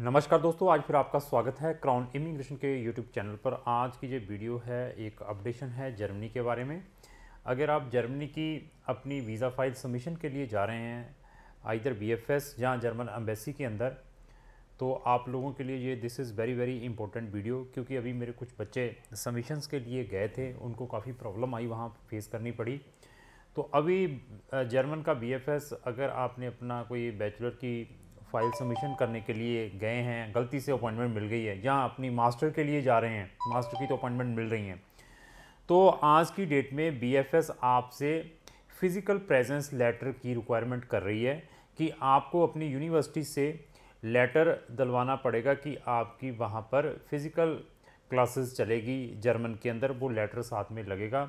नमस्कार दोस्तों आज फिर आपका स्वागत है क्राउन इमिग्रेशन के यूट्यूब चैनल पर आज की जो वीडियो है एक अपडेशन है जर्मनी के बारे में अगर आप जर्मनी की अपनी वीज़ा फाइल सबमिशन के लिए जा रहे हैं आइदर बी एफ एस या जर्मन एम्बेसी के अंदर तो आप लोगों के लिए ये this is very very important video क्योंकि अभी मेरे कुछ बच्चे सबमिशंस के लिए गए थे उनको काफ़ी प्रॉब्लम आई वहाँ फेस करनी पड़ी तो अभी जर्मन का बी एफ एस अगर आपने अपना कोई बैचलर की फाइल सबमिशन करने के लिए गए हैं गलती से अपॉइंटमेंट मिल गई है या अपनी मास्टर के लिए जा रहे हैं मास्टर की तो अपॉइंटमेंट मिल रही हैं तो आज की डेट में बी आपसे फ़िज़िकल प्रेजेंस लेटर की रिक्वायरमेंट कर रही है कि आपको अपनी यूनिवर्सिटी से लेटर दिलवाना पड़ेगा कि आपकी वहाँ पर फ़िज़िकल क्लासेस चलेगी जर्मन के अंदर वो लेटर साथ में लगेगा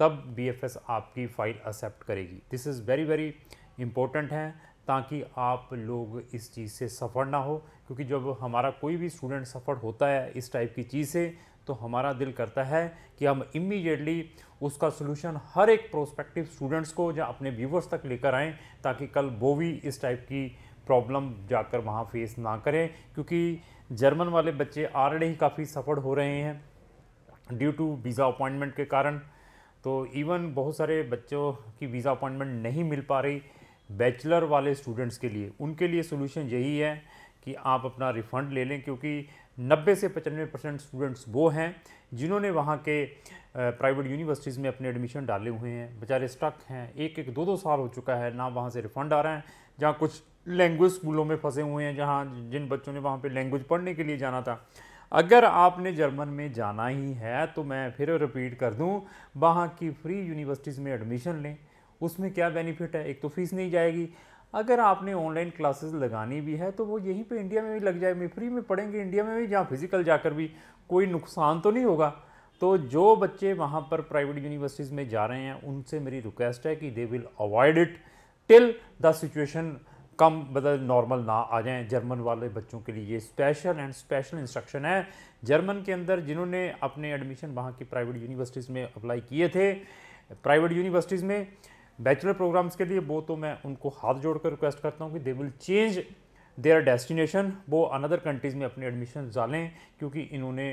तब बी आपकी फ़ाइल एक्सेप्ट करेगी this is very very important है ताकि आप लोग इस चीज़ से सफ़र ना हो क्योंकि जब हमारा कोई भी स्टूडेंट सफ़र होता है इस टाइप की चीज़ से तो हमारा दिल करता है कि हम इमीडिएटली उसका सोल्यूशन हर एक प्रोस्पेक्टिव स्टूडेंट्स को या अपने व्यूवर्स तक लेकर आएँ ताकि कल वो भी इस टाइप की प्रॉब्लम जाकर वहाँ फेस ना करें क्योंकि जर्मन वाले बच्चे आलरेडी ही काफ़ी सफ़र हो रहे हैं ड्यू टू वीज़ा अपॉइंटमेंट के कारण तो इवन बहुत सारे बच्चों की वीज़ा अपॉइंटमेंट नहीं मिल पा रही बैचलर वाले स्टूडेंट्स के लिए उनके लिए सोल्यूशन यही है कि आप अपना रिफ़ंड ले लें क्योंकि 90 से पचानवे परसेंट स्टूडेंट्स वो हैं जिन्होंने वहाँ के प्राइवेट यूनिवर्सिटीज़ में अपने एडमिशन डाले हुए हैं बेचारे स्टक हैं एक एक दो दो साल हो चुका है ना वहाँ से रिफ़ंड आ रहा है जहाँ कुछ लैंग्वेज स्कूलों में फंसे हुए हैं जहाँ जिन बच्चों ने वहाँ पर लैंग्वेज पढ़ने के लिए जाना था अगर आपने जर्मन में जाना ही है तो मैं फिर रिपीट कर दूँ वहाँ की फ्री यूनिवर्सिटीज़ में एडमिशन लें उसमें क्या बेनिफिट है एक तो फ़ीस नहीं जाएगी अगर आपने ऑनलाइन क्लासेस लगानी भी है तो वो यहीं पे इंडिया में भी लग जाए फ्री में पढ़ेंगे इंडिया में भी जहाँ फिज़िकल जाकर भी कोई नुकसान तो नहीं होगा तो जो बच्चे वहाँ पर प्राइवेट यूनिवर्सिटीज़ में जा रहे हैं उनसे मेरी रिक्वेस्ट है कि they will avoid it till the situation come बदल मतलब नॉर्मल ना आ जाए जर्मन वाले बच्चों के लिए ये स्पेशल एंड स्पेशल इंस्ट्रक्शन है जर्मन के अंदर जिन्होंने अपने एडमिशन वहाँ की प्राइवेट यूनिवर्सिटीज़ में अप्लाई किए थे प्राइवेट यूनिवर्सिटीज़ में बैचलर प्रोग्राम्स के लिए वो तो मैं उनको हाथ जोड़कर रिक्वेस्ट करता हूँ कि they will change their destination वो अनदर कंट्रीज़ में अपने एडमिशन डालें क्योंकि इन्होंने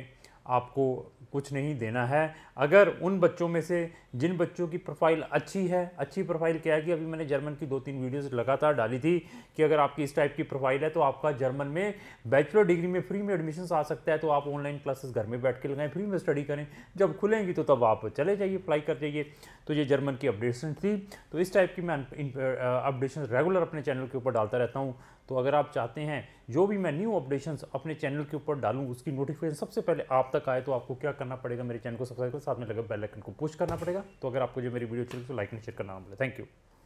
आपको कुछ नहीं देना है अगर उन बच्चों में से जिन बच्चों की प्रोफाइल अच्छी है अच्छी प्रोफाइल क्या है कि अभी मैंने जर्मन की दो तीन वीडियोस लगातार डाली थी कि अगर आपकी इस टाइप की प्रोफाइल है तो आपका जर्मन में बैचलर डिग्री में फ्री में एडमिशन आ सकता है तो आप ऑनलाइन क्लासेस घर में बैठ के लगाएं फ्री में स्टडी करें जब खुलेंगी तो तब आप चले जाइए अप्लाई कर जाइए तो ये जर्मन की अपडेशन थी तो इस टाइप की मैं अपडेशन रेगुलर अपने चैनल के ऊपर डालता रहता हूँ तो अगर आप चाहते हैं जो भी मैं न्यू अपडेशन अपने चैनल के ऊपर डालूँ उसकी नोटिफिकेशन सबसे पहले आप तक आए तो आपको क्या करना पड़ेगा मेरे चैनल को सब्सक्राइब कर साथ में लगे बेल आइकन को पुश करना पड़ेगा तो अगर आपको जो मेरी वीडियो चल तो लाइक एंड शेयर करना मिले थैंक यू